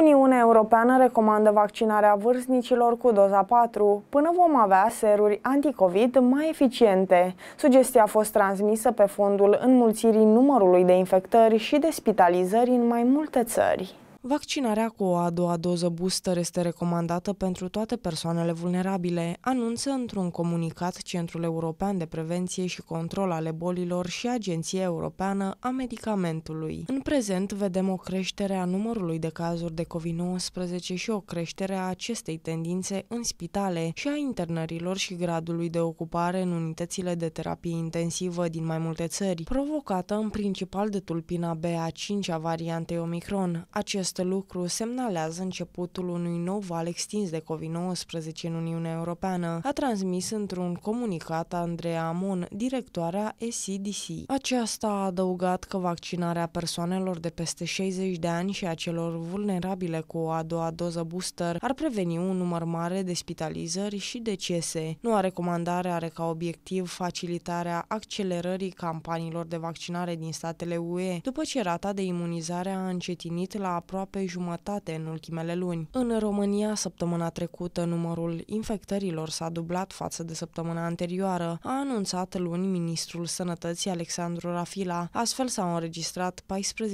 Uniunea Europeană recomandă vaccinarea vârstnicilor cu doza 4 până vom avea seruri anticovid mai eficiente. Sugestia a fost transmisă pe fondul înmulțirii numărului de infectări și de spitalizări în mai multe țări. Vaccinarea cu o a doua doză booster este recomandată pentru toate persoanele vulnerabile, anunță într-un comunicat Centrul European de Prevenție și Control ale Bolilor și Agenția Europeană a Medicamentului. În prezent vedem o creștere a numărului de cazuri de COVID-19 și o creștere a acestei tendințe în spitale și a internărilor și gradului de ocupare în unitățile de terapie intensivă din mai multe țări, provocată în principal de tulpina BA5 a variantei Omicron. Acest acest lucru semnalează începutul unui nou val extins de COVID-19 în Uniunea Europeană, a transmis într-un comunicat Andreea Amon, directoarea ECDC. Aceasta a adăugat că vaccinarea persoanelor de peste 60 de ani și a celor vulnerabile cu a doua doză booster ar preveni un număr mare de spitalizări și decese. Noua recomandare are ca obiectiv facilitarea accelerării campaniilor de vaccinare din statele UE, după ce rata de imunizare a încetinit la aproape aproape jumătate în ultimele luni. În România, săptămâna trecută, numărul infectărilor s-a dublat față de săptămâna anterioară, a anunțat luni ministrul Sănătății Alexandru Rafila. Astfel s-au înregistrat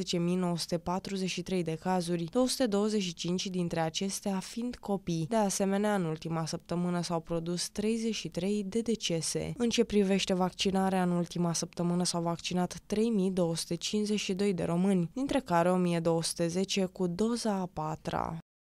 14.943 de cazuri, 225 dintre acestea fiind copii. De asemenea, în ultima săptămână s-au produs 33 de decese. În ce privește vaccinarea, în ultima săptămână s-au vaccinat 3252 de români, dintre care 1210 cu doza a patra.